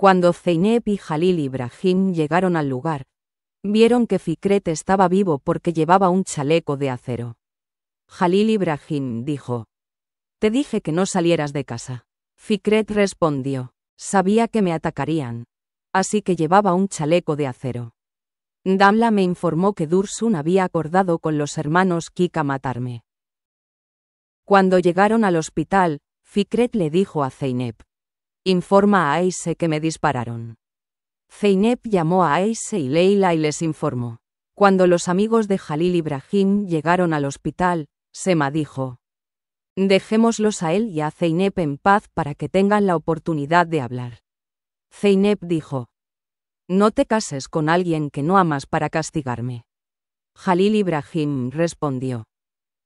Cuando Zeynep y Jalil Ibrahim llegaron al lugar, vieron que Fikret estaba vivo porque llevaba un chaleco de acero. Jalil Ibrahim dijo, Te dije que no salieras de casa. Fikret respondió, Sabía que me atacarían, así que llevaba un chaleco de acero. Damla me informó que Dursun había acordado con los hermanos Kika matarme. Cuando llegaron al hospital, Fikret le dijo a Zeynep, Informa a Aise que me dispararon. Zeynep llamó a Aise y Leila y les informó. Cuando los amigos de Jalil Ibrahim llegaron al hospital, Sema dijo. Dejémoslos a él y a Zeynep en paz para que tengan la oportunidad de hablar. Zeynep dijo. No te cases con alguien que no amas para castigarme. Jalil Ibrahim respondió.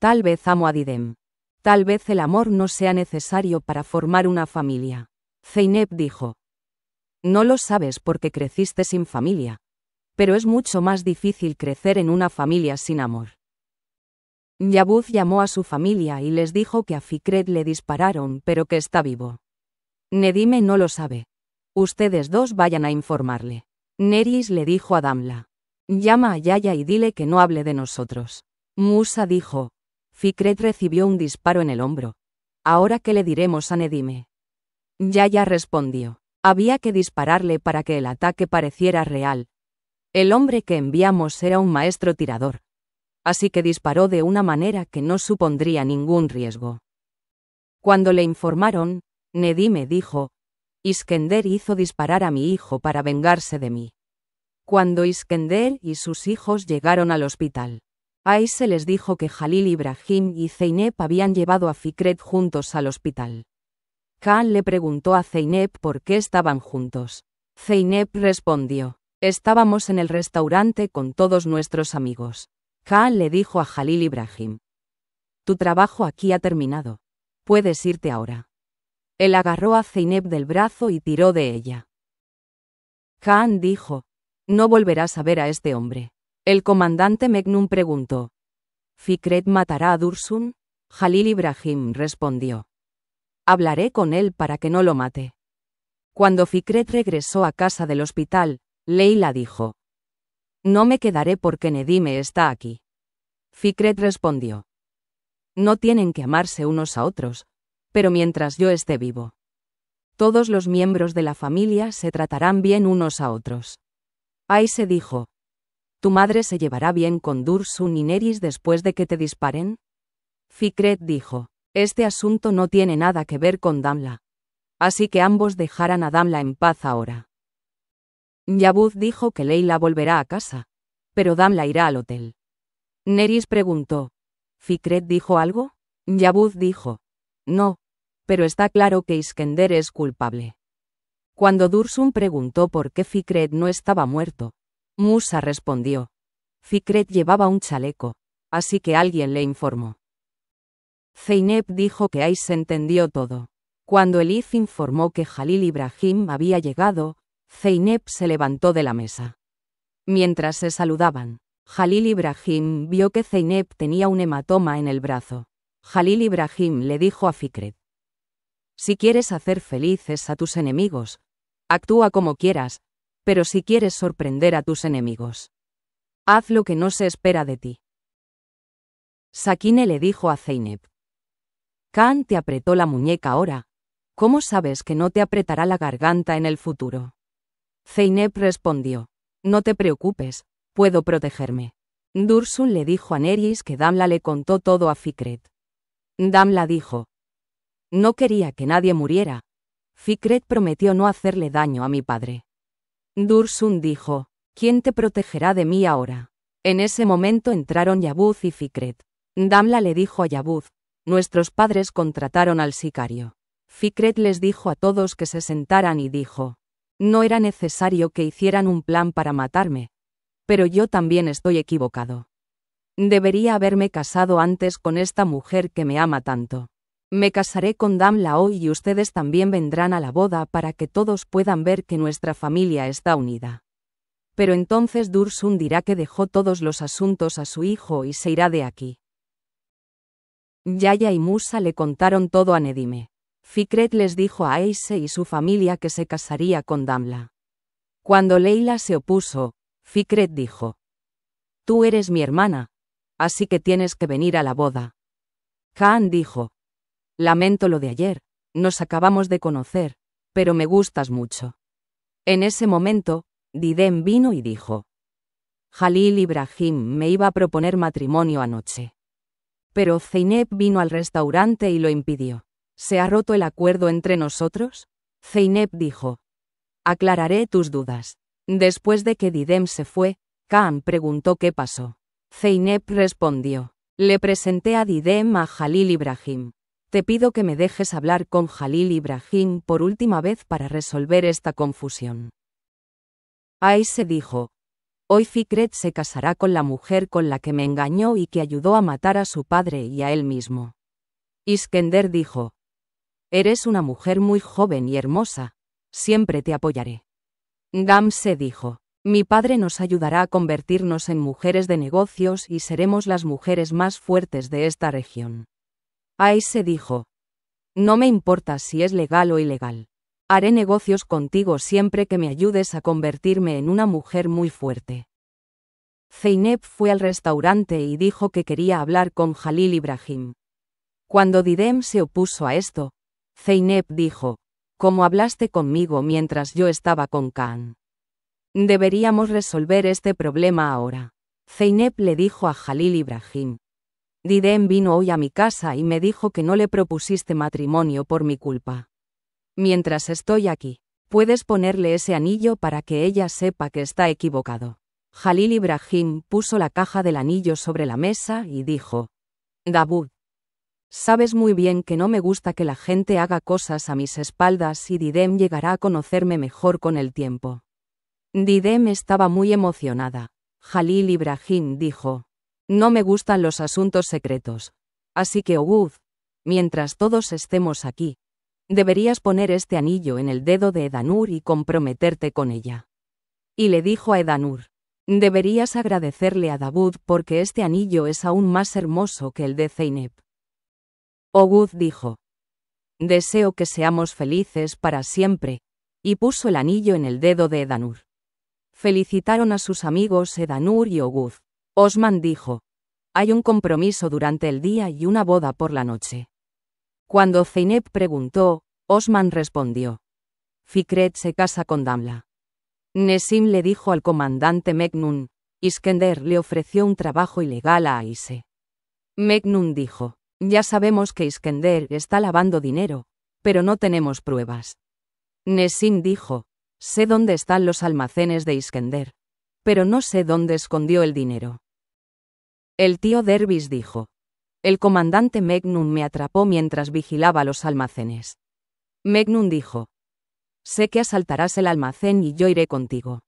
Tal vez amo a Didem. Tal vez el amor no sea necesario para formar una familia. Zeynep dijo. No lo sabes porque creciste sin familia, pero es mucho más difícil crecer en una familia sin amor. Yabuz llamó a su familia y les dijo que a Fikret le dispararon, pero que está vivo. Nedime no lo sabe. Ustedes dos vayan a informarle. Neris le dijo a Damla. Llama a Yaya y dile que no hable de nosotros. Musa dijo. Fikret recibió un disparo en el hombro. Ahora qué le diremos a Nedime. Yaya respondió. Había que dispararle para que el ataque pareciera real. El hombre que enviamos era un maestro tirador. Así que disparó de una manera que no supondría ningún riesgo. Cuando le informaron, Nedime dijo, Iskender hizo disparar a mi hijo para vengarse de mí. Cuando Iskender y sus hijos llegaron al hospital, ahí se les dijo que Jalil Ibrahim y Zeynep habían llevado a Fikret juntos al hospital. Khan le preguntó a Zeynep por qué estaban juntos. Zeynep respondió, estábamos en el restaurante con todos nuestros amigos. Khan le dijo a Halil Ibrahim, tu trabajo aquí ha terminado, puedes irte ahora. Él agarró a Zeynep del brazo y tiró de ella. Khan dijo, no volverás a ver a este hombre. El comandante Megnum preguntó, ¿Fikret matará a Dursun? Halil Ibrahim respondió, Hablaré con él para que no lo mate. Cuando Fikret regresó a casa del hospital, Leila dijo. No me quedaré porque Nedime está aquí. Fikret respondió. No tienen que amarse unos a otros, pero mientras yo esté vivo. Todos los miembros de la familia se tratarán bien unos a otros. Ahí se dijo. ¿Tu madre se llevará bien con Dursun y Neris después de que te disparen? Fikret dijo. Este asunto no tiene nada que ver con Damla. Así que ambos dejarán a Damla en paz ahora. Yabuz dijo que Leila volverá a casa, pero Damla irá al hotel. Neris preguntó. ¿Fikret dijo algo? Yabuz dijo. No, pero está claro que Iskender es culpable. Cuando Dursun preguntó por qué Fikret no estaba muerto, Musa respondió. Fikret llevaba un chaleco, así que alguien le informó. Zeynep dijo que se entendió todo. Cuando Elif informó que Halil Ibrahim había llegado, Zeynep se levantó de la mesa. Mientras se saludaban, Halil Ibrahim vio que Zeynep tenía un hematoma en el brazo. Halil Ibrahim le dijo a Fikret, Si quieres hacer felices a tus enemigos, actúa como quieras, pero si quieres sorprender a tus enemigos, haz lo que no se espera de ti. Sakine le dijo a Zeynep, Khan te apretó la muñeca ahora. ¿Cómo sabes que no te apretará la garganta en el futuro? Zeynep respondió. No te preocupes, puedo protegerme. Dursun le dijo a Neris que Damla le contó todo a Fikret. Damla dijo. No quería que nadie muriera. Fikret prometió no hacerle daño a mi padre. Dursun dijo, ¿quién te protegerá de mí ahora? En ese momento entraron Yabuz y Fikret. Damla le dijo a Yabuz, Nuestros padres contrataron al sicario. Ficret les dijo a todos que se sentaran y dijo, no era necesario que hicieran un plan para matarme, pero yo también estoy equivocado. Debería haberme casado antes con esta mujer que me ama tanto. Me casaré con Damla hoy y ustedes también vendrán a la boda para que todos puedan ver que nuestra familia está unida. Pero entonces Dursun dirá que dejó todos los asuntos a su hijo y se irá de aquí. Yaya y Musa le contaron todo a Nedime. Fikret les dijo a Eise y su familia que se casaría con Damla. Cuando Leila se opuso, Fikret dijo, Tú eres mi hermana, así que tienes que venir a la boda. Khan dijo, Lamento lo de ayer, nos acabamos de conocer, pero me gustas mucho. En ese momento, Didem vino y dijo, Jalil Ibrahim me iba a proponer matrimonio anoche. Pero Zeynep vino al restaurante y lo impidió. ¿Se ha roto el acuerdo entre nosotros? Zeynep dijo. Aclararé tus dudas. Después de que Didem se fue, Khan preguntó qué pasó. Zeynep respondió. Le presenté a Didem a Jalil Ibrahim. Te pido que me dejes hablar con Jalil Ibrahim por última vez para resolver esta confusión. Ahí se dijo, Hoy Fikret se casará con la mujer con la que me engañó y que ayudó a matar a su padre y a él mismo. Iskender dijo, Eres una mujer muy joven y hermosa, siempre te apoyaré. Gamse dijo, Mi padre nos ayudará a convertirnos en mujeres de negocios y seremos las mujeres más fuertes de esta región. se dijo, No me importa si es legal o ilegal. Haré negocios contigo siempre que me ayudes a convertirme en una mujer muy fuerte. Zeynep fue al restaurante y dijo que quería hablar con Jalil Ibrahim. Cuando Didem se opuso a esto, Zeynep dijo, ¿cómo hablaste conmigo mientras yo estaba con Khan. Deberíamos resolver este problema ahora. Zeynep le dijo a Jalil Ibrahim. Didem vino hoy a mi casa y me dijo que no le propusiste matrimonio por mi culpa. Mientras estoy aquí, puedes ponerle ese anillo para que ella sepa que está equivocado. Jalil Ibrahim puso la caja del anillo sobre la mesa y dijo, Dabud, sabes muy bien que no me gusta que la gente haga cosas a mis espaldas y Didem llegará a conocerme mejor con el tiempo. Didem estaba muy emocionada. Jalil Ibrahim dijo, no me gustan los asuntos secretos. Así que Oguz, mientras todos estemos aquí, Deberías poner este anillo en el dedo de Edanur y comprometerte con ella. Y le dijo a Edanur, deberías agradecerle a Davud porque este anillo es aún más hermoso que el de Zeynep. Ogud dijo, deseo que seamos felices para siempre, y puso el anillo en el dedo de Edanur. Felicitaron a sus amigos Edanur y Ogud. Osman dijo, hay un compromiso durante el día y una boda por la noche. Cuando Zeynep preguntó, Osman respondió. Fikret se casa con Damla. Nesim le dijo al comandante Meknun, Iskender le ofreció un trabajo ilegal a Aise. Meknun dijo, ya sabemos que Iskender está lavando dinero, pero no tenemos pruebas. Nesim dijo, sé dónde están los almacenes de Iskender, pero no sé dónde escondió el dinero. El tío Dervis dijo, el comandante Megnun me atrapó mientras vigilaba los almacenes. Megnun dijo, Sé que asaltarás el almacén y yo iré contigo.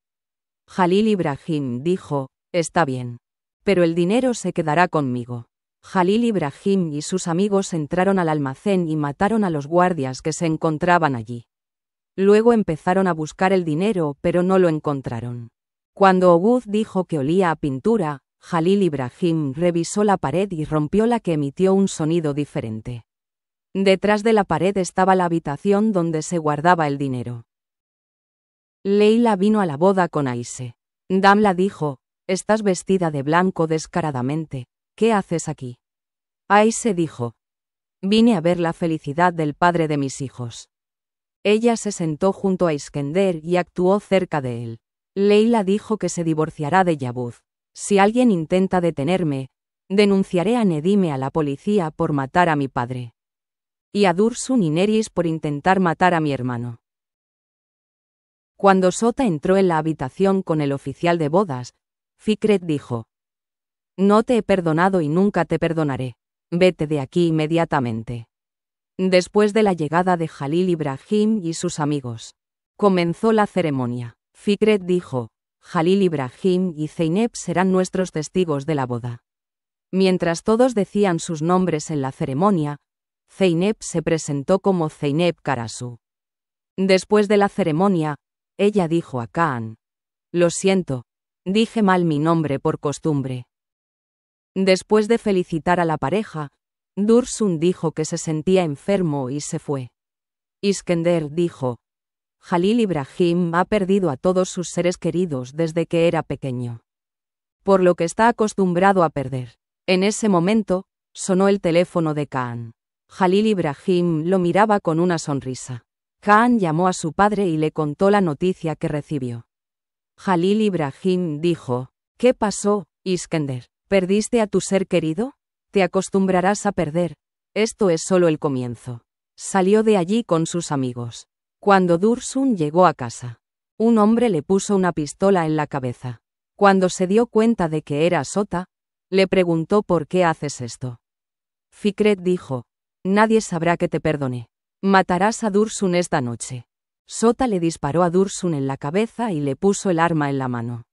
Jalil Ibrahim dijo, Está bien. Pero el dinero se quedará conmigo. Jalil Ibrahim y sus amigos entraron al almacén y mataron a los guardias que se encontraban allí. Luego empezaron a buscar el dinero, pero no lo encontraron. Cuando Oguz dijo que olía a pintura, Jalil Ibrahim revisó la pared y rompió la que emitió un sonido diferente. Detrás de la pared estaba la habitación donde se guardaba el dinero. Leila vino a la boda con Aise. Damla dijo, Estás vestida de blanco descaradamente, ¿qué haces aquí? Aise dijo, Vine a ver la felicidad del padre de mis hijos. Ella se sentó junto a Iskender y actuó cerca de él. Leila dijo que se divorciará de Yabuz. Si alguien intenta detenerme, denunciaré a Nedime a la policía por matar a mi padre. Y a Dursun y Neris por intentar matar a mi hermano. Cuando Sota entró en la habitación con el oficial de bodas, Fikret dijo, No te he perdonado y nunca te perdonaré. Vete de aquí inmediatamente. Después de la llegada de Jalil Ibrahim y sus amigos, comenzó la ceremonia. Fikret dijo, Halil Ibrahim y Zeynep serán nuestros testigos de la boda. Mientras todos decían sus nombres en la ceremonia, Zeynep se presentó como Zeynep Karasu. Después de la ceremonia, ella dijo a Kaan, Lo siento, dije mal mi nombre por costumbre. Después de felicitar a la pareja, Dursun dijo que se sentía enfermo y se fue. Iskender dijo, Jalil Ibrahim ha perdido a todos sus seres queridos desde que era pequeño. Por lo que está acostumbrado a perder. En ese momento, sonó el teléfono de Khan. Jalil Ibrahim lo miraba con una sonrisa. Khan llamó a su padre y le contó la noticia que recibió. Jalil Ibrahim dijo, ¿Qué pasó, Iskender? ¿Perdiste a tu ser querido? Te acostumbrarás a perder. Esto es solo el comienzo. Salió de allí con sus amigos. Cuando Dursun llegó a casa, un hombre le puso una pistola en la cabeza. Cuando se dio cuenta de que era Sota, le preguntó por qué haces esto. Fikret dijo, nadie sabrá que te perdone. Matarás a Dursun esta noche. Sota le disparó a Dursun en la cabeza y le puso el arma en la mano.